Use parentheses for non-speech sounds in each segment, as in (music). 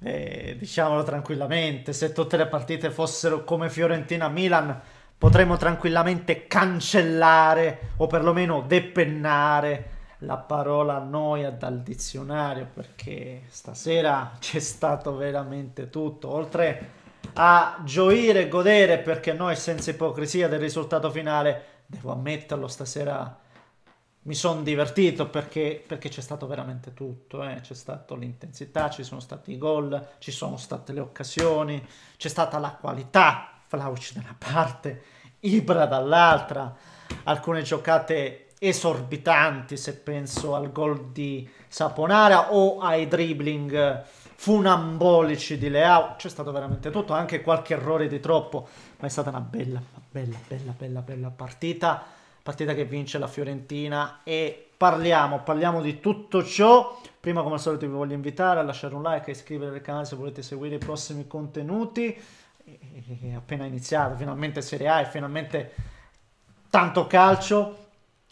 eh, diciamolo tranquillamente, se tutte le partite fossero come Fiorentina-Milan potremmo tranquillamente cancellare o perlomeno depennare la parola noia dal dizionario perché stasera c'è stato veramente tutto, oltre a gioire e godere perché noi senza ipocrisia del risultato finale, devo ammetterlo stasera mi sono divertito perché, perché c'è stato veramente tutto, eh. c'è stata l'intensità, ci sono stati i gol, ci sono state le occasioni, c'è stata la qualità, Flauci da una parte, Ibra dall'altra, alcune giocate esorbitanti se penso al gol di Saponara o ai dribbling funambolici di Leao, c'è stato veramente tutto, anche qualche errore di troppo, ma è stata una bella, bella, bella, bella, bella partita partita che vince la Fiorentina e parliamo, parliamo di tutto ciò. Prima come al solito vi voglio invitare a lasciare un like e iscrivervi al canale se volete seguire i prossimi contenuti. È appena iniziato, finalmente Serie A e finalmente tanto calcio.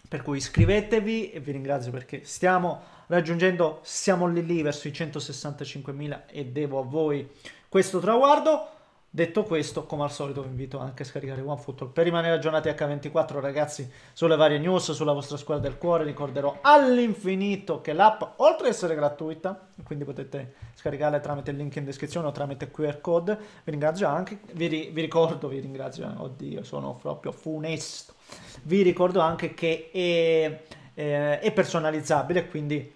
Per cui iscrivetevi e vi ringrazio perché stiamo raggiungendo, siamo lì lì verso i 165.000 e devo a voi questo traguardo. Detto questo, come al solito vi invito anche a scaricare OneFootball per rimanere aggiornati H24 ragazzi sulle varie news, sulla vostra squadra del cuore. Ricorderò all'infinito che l'app, oltre ad essere gratuita, quindi potete scaricarla tramite il link in descrizione o tramite QR code, vi ringrazio anche, vi, ri vi ricordo, vi ringrazio, oddio sono proprio funesto, vi ricordo anche che è, è, eh, è personalizzabile, quindi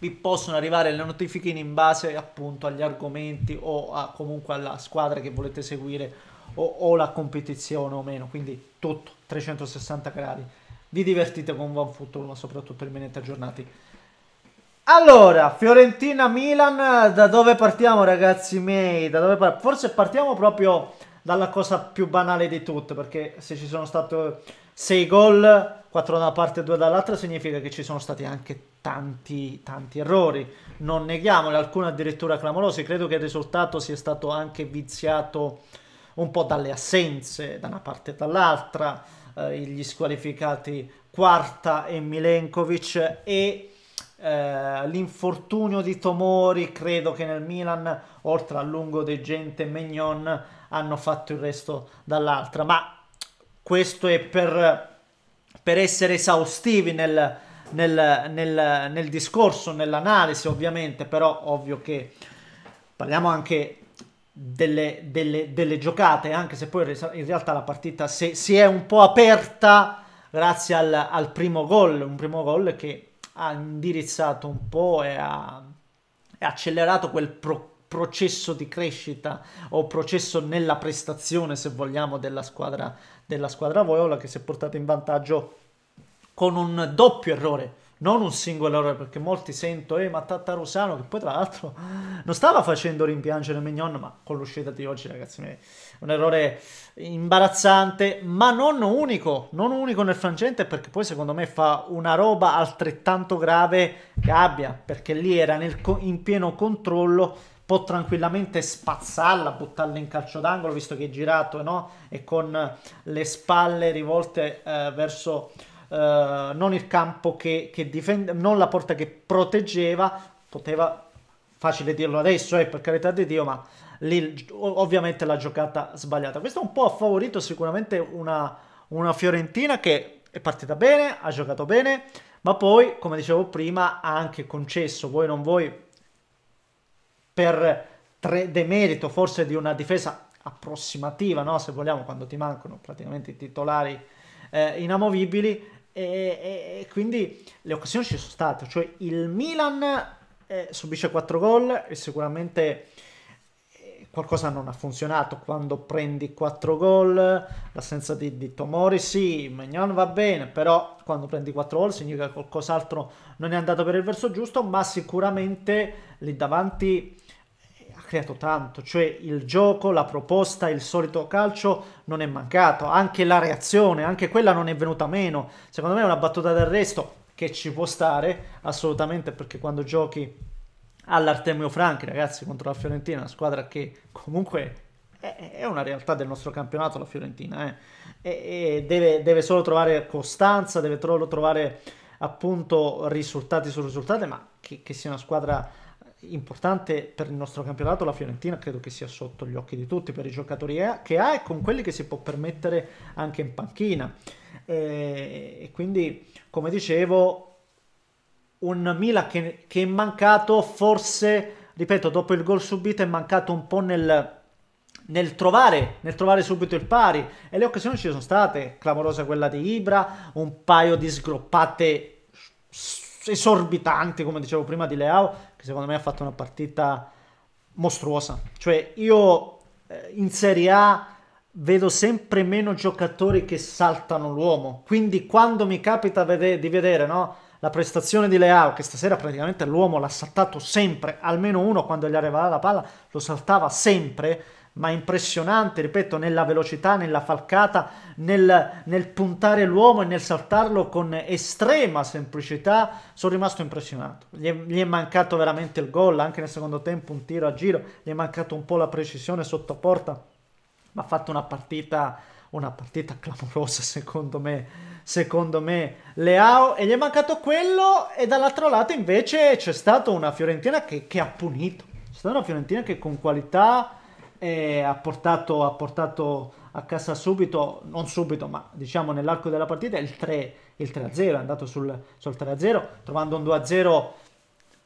vi possono arrivare le notifiche in base appunto agli argomenti o a, comunque alla squadra che volete seguire o, o la competizione o meno, quindi tutto 360 gradi. Vi divertite con OneFootball ma soprattutto rimanete aggiornati. Allora, Fiorentina-Milan, da dove partiamo ragazzi miei? Par Forse partiamo proprio dalla cosa più banale di tutto, perché se ci sono stati 6 gol, 4 da una parte e 2 dall'altra, significa che ci sono stati anche tanti, tanti errori. Non neghiamole, alcuni addirittura clamorosi. Credo che il risultato sia stato anche viziato un po' dalle assenze da una parte e dall'altra, eh, gli squalificati Quarta e Milenkovic e eh, l'infortunio di Tomori. Credo che nel Milan, oltre al lungo degente Mignon, hanno fatto il resto dall'altra. Ma questo è per, per essere esaustivi nel nel, nel, nel discorso, nell'analisi ovviamente, però ovvio che parliamo anche delle, delle, delle, giocate, anche se poi in realtà la partita si, si è un po' aperta grazie al, al primo gol, un primo gol che ha indirizzato un po' e ha, e accelerato quel pro, processo di crescita o processo nella prestazione, se vogliamo, della squadra, della squadra Voiola che si è portata in vantaggio con un doppio errore, non un singolo errore, perché molti sento, eh, ma Tattarusano, che poi tra l'altro non stava facendo rimpiangere Mignon, ma con l'uscita di oggi, ragazzi, un errore imbarazzante, ma non unico, non unico nel frangente, perché poi secondo me fa una roba altrettanto grave che abbia, perché lì era nel, in pieno controllo, può tranquillamente spazzarla, buttarla in calcio d'angolo, visto che è girato, no? E con le spalle rivolte eh, verso eh, non il campo che, che difende, non la porta che proteggeva, poteva, facile dirlo adesso, eh, per carità di Dio, ma lì ovviamente la giocata sbagliata. Questo un po' ha favorito sicuramente una, una Fiorentina che è partita bene, ha giocato bene, ma poi, come dicevo prima, ha anche concesso, voi non voi, per tre demerito forse di una difesa approssimativa, no? se vogliamo, quando ti mancano praticamente i titolari eh, inamovibili, e, e quindi le occasioni ci sono state, cioè il Milan eh, subisce 4 gol e sicuramente eh, qualcosa non ha funzionato quando prendi 4 gol l'assenza di, di Tomori sì Magnon va bene però quando prendi 4 gol significa che qualcos'altro non è andato per il verso giusto ma sicuramente lì davanti creato tanto, cioè il gioco, la proposta, il solito calcio non è mancato, anche la reazione, anche quella non è venuta meno. Secondo me è una battuta d'arresto che ci può stare assolutamente perché quando giochi all'Artemio Franchi, ragazzi, contro la Fiorentina, una squadra che comunque è una realtà del nostro campionato, la Fiorentina, eh. e, deve, deve, solo trovare costanza, deve solo trovare appunto risultati su risultati, ma che, che sia una squadra importante per il nostro campionato, la Fiorentina credo che sia sotto gli occhi di tutti per i giocatori che ha e con quelli che si può permettere anche in panchina. Eh, e quindi, come dicevo, un Mila che, che è mancato forse, ripeto, dopo il gol subito è mancato un po' nel, nel trovare, nel trovare, subito il pari. E le occasioni ci sono state, clamorosa quella di Ibra, un paio di sgroppate esorbitanti, come dicevo prima, di Leao, che secondo me ha fatto una partita mostruosa. Cioè, io eh, in Serie A vedo sempre meno giocatori che saltano l'uomo. Quindi, quando mi capita vede di vedere no, la prestazione di Leao, che stasera praticamente l'uomo l'ha saltato sempre, almeno uno quando gli arrivava la palla lo saltava sempre ma impressionante, ripeto, nella velocità, nella falcata, nel, nel puntare l'uomo e nel saltarlo con estrema semplicità, sono rimasto impressionato. Gli è, gli è, mancato veramente il gol, anche nel secondo tempo un tiro a giro, gli è mancato un po' la precisione sotto porta, ma ha fatto una partita, una partita clamorosa secondo me. Secondo me Leao e gli è mancato quello e dall'altro lato invece c'è stata una Fiorentina che, che ha punito. C'è stata una Fiorentina che con qualità e ha portato, ha portato a casa subito, non subito, ma diciamo nell'arco della partita il 3, il 3-0, è andato sul, sul 3-0, trovando un 2-0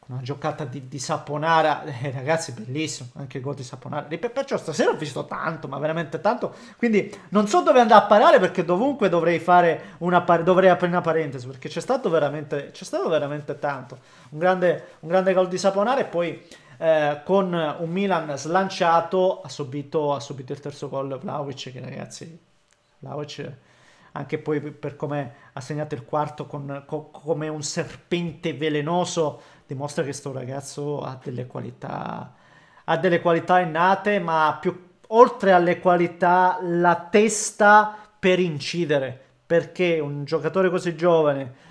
una giocata di, di Saponara, eh, ragazzi, bellissimo, anche il gol di Saponara. perciò stasera ho visto tanto, ma veramente tanto, quindi non so dove andare a parare perché dovunque dovrei fare una, par- dovrei aprire una parentesi, perché c'è stato veramente, c'è stato veramente tanto. Un grande, un grande gol di Saponara e poi eh, con un Milan slanciato ha subito, ha subito il terzo gol Vlaovic che ragazzi Vlaovic anche poi per come ha segnato il quarto con, co, come un serpente velenoso dimostra che sto ragazzo ha delle qualità ha delle qualità innate ma più oltre alle qualità la testa per incidere perché un giocatore così giovane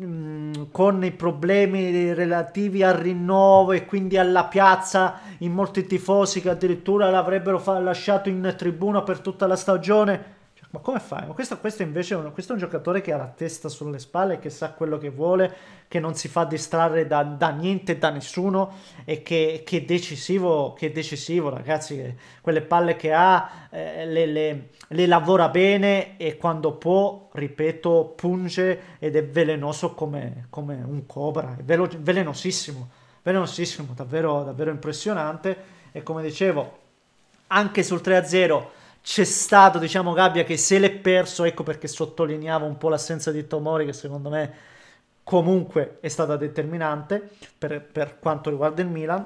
Mm, con i problemi relativi al rinnovo e quindi alla piazza in molti tifosi che addirittura l'avrebbero lasciato in tribuna per tutta la stagione ma come fai? Ma questo, questo invece è un, questo è un giocatore che ha la testa sulle spalle, che sa quello che vuole, che non si fa distrarre da, da niente, da nessuno e che, che, è decisivo, che è decisivo, ragazzi. Quelle palle che ha eh, le, le, le lavora bene e quando può, ripeto, punge ed è velenoso come, come un cobra, è velo, velenosissimo, velenosissimo, davvero, davvero impressionante. E come dicevo, anche sul 3-0 c'è stato, diciamo, Gabbia che se l'è perso, ecco perché sottolineavo un po' l'assenza di Tomori che secondo me comunque è stata determinante per, per quanto riguarda il Milan.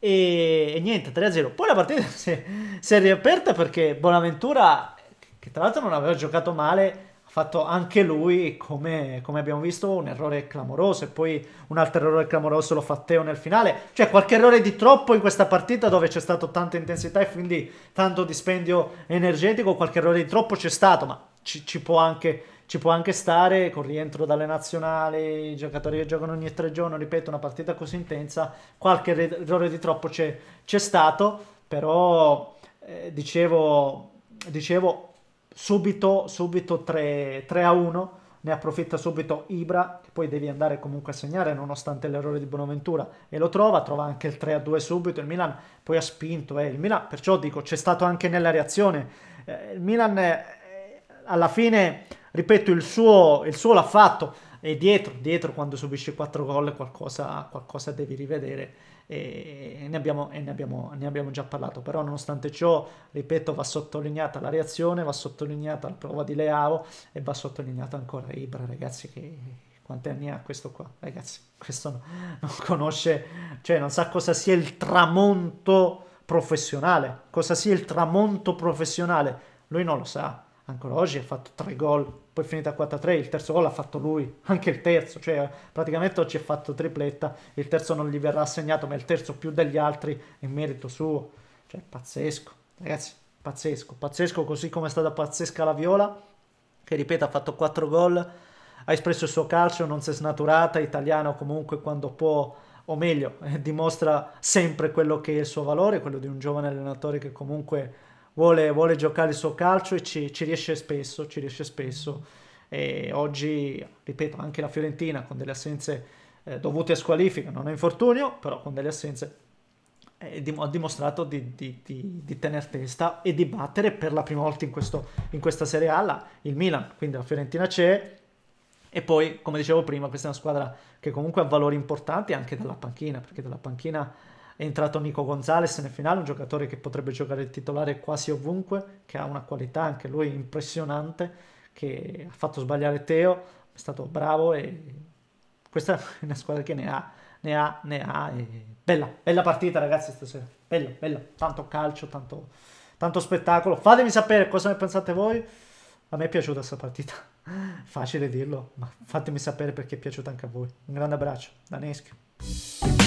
E, e niente, 3-0. Poi la partita (laughs) si è, si è riaperta perché Bonaventura, che tra l'altro non aveva giocato male, fatto anche lui, come, come, abbiamo visto, un errore clamoroso e poi un altro errore clamoroso lo fa Teo nel finale. Cioè qualche errore di troppo in questa partita dove c'è stato tanta intensità e quindi tanto dispendio energetico, qualche errore di troppo c'è stato, ma ci, ci, può anche, ci, può anche... stare con rientro dalle nazionali, i giocatori che giocano ogni tre giorni, ripeto, una partita così intensa, qualche errore di troppo c'è, stato, però eh, dicevo, dicevo subito, subito 3, 3 a 1, ne approfitta subito Ibra, poi devi andare comunque a segnare nonostante l'errore di Bonaventura e lo trova, trova anche il 3 a 2 subito, il Milan poi ha spinto, eh, il Milan, perciò dico c'è stato anche nella reazione, eh, il Milan eh, alla fine, ripeto, il suo, il suo l'ha fatto e dietro, dietro quando subisci 4 gol qualcosa, qualcosa devi rivedere e, ne abbiamo, e ne, abbiamo, ne, abbiamo, già parlato, però nonostante ciò, ripeto, va sottolineata la reazione, va sottolineata la prova di Leao e va sottolineata ancora Ibra, ragazzi, che quanti anni ha questo qua, ragazzi, questo no, non conosce, cioè non sa cosa sia il tramonto professionale, cosa sia il tramonto professionale, lui non lo sa ancora oggi ha fatto tre gol, poi è finita 4-3, il terzo gol l'ha fatto lui, anche il terzo, cioè praticamente oggi ha fatto tripletta, il terzo non gli verrà assegnato, ma il terzo più degli altri è merito suo, cioè pazzesco, ragazzi, pazzesco, pazzesco così come è stata pazzesca la Viola, che ripeto ha fatto 4 gol, ha espresso il suo calcio, non si è snaturata, italiano comunque quando può o meglio, eh, dimostra sempre quello che è il suo valore, quello di un giovane allenatore che comunque vuole, vuole giocare il suo calcio e ci, ci riesce spesso, ci riesce spesso. E oggi, ripeto, anche la Fiorentina con delle assenze eh, dovute a squalifica, non a infortunio, però con delle assenze eh, dim- ha dimostrato di, di, di, di tenere testa e di battere per la prima volta in, questo, in questa Serie A la, il Milan, quindi la Fiorentina c'è, e poi, come dicevo prima, questa è una squadra che comunque ha valori importanti anche dalla panchina, perché dalla panchina è entrato Nico Gonzalez nel finale, un giocatore che potrebbe giocare il titolare quasi ovunque, che ha una qualità anche lui impressionante, che ha fatto sbagliare Teo, è stato bravo e questa è una squadra che ne ha, ne ha, ne ha. E... Bella, bella partita ragazzi stasera, bella, bella, tanto calcio, tanto, tanto spettacolo. Fatemi sapere cosa ne pensate voi. A me è piaciuta questa partita, facile dirlo, ma fatemi sapere perché è piaciuta anche a voi. Un grande abbraccio da Neschio.